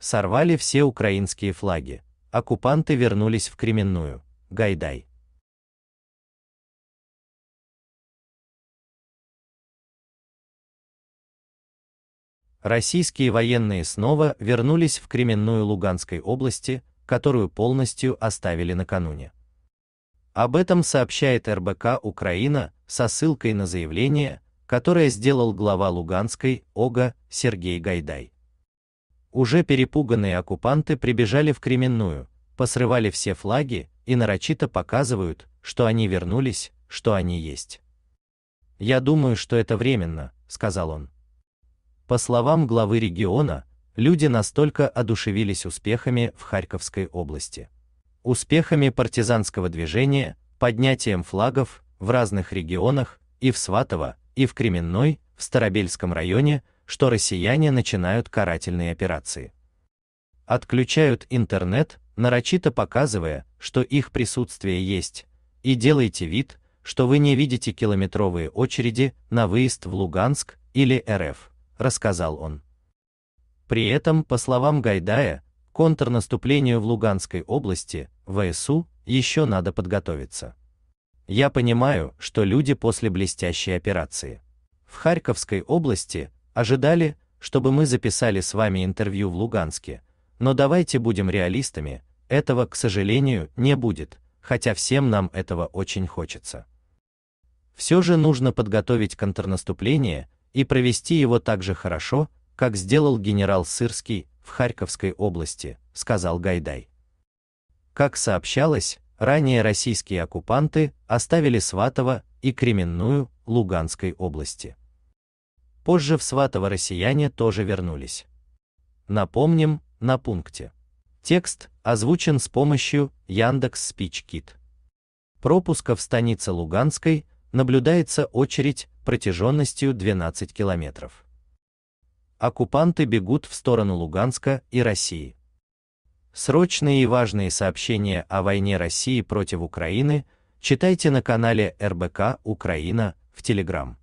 Сорвали все украинские флаги. Оккупанты вернулись в Кременную. Гайдай. Российские военные снова вернулись в Кременную Луганской области, которую полностью оставили накануне. Об этом сообщает РБК Украина со ссылкой на заявление, которое сделал глава Луганской ОГА Сергей Гайдай. Уже перепуганные оккупанты прибежали в Кременную, посрывали все флаги и нарочито показывают, что они вернулись, что они есть. Я думаю, что это временно, сказал он. По словам главы региона, люди настолько одушевились успехами в Харьковской области, успехами партизанского движения, поднятием флагов в разных регионах, и в Сватово, и в Кременной, в Старобельском районе, что россияне начинают карательные операции. Отключают интернет, нарочито показывая, что их присутствие есть, и делаете вид, что вы не видите километровые очереди на выезд в Луганск или РФ, рассказал он. При этом, по словам Гайдая, контрнаступлению в Луганской области, ВСУ, еще надо подготовиться. Я понимаю, что люди после блестящей операции в Харьковской области Ожидали, чтобы мы записали с вами интервью в Луганске, но давайте будем реалистами, этого, к сожалению, не будет, хотя всем нам этого очень хочется. Все же нужно подготовить контрнаступление и провести его так же хорошо, как сделал генерал Сырский в Харьковской области, сказал Гайдай. Как сообщалось, ранее российские оккупанты оставили Сватово и Кременную Луганской области. Позже в Сватово россияне тоже вернулись. Напомним, на пункте. Текст озвучен с помощью Яндекс Спичкит. Пропуска в станице Луганской наблюдается очередь протяженностью 12 километров. Оккупанты бегут в сторону Луганска и России. Срочные и важные сообщения о войне России против Украины читайте на канале РБК Украина в Телеграм.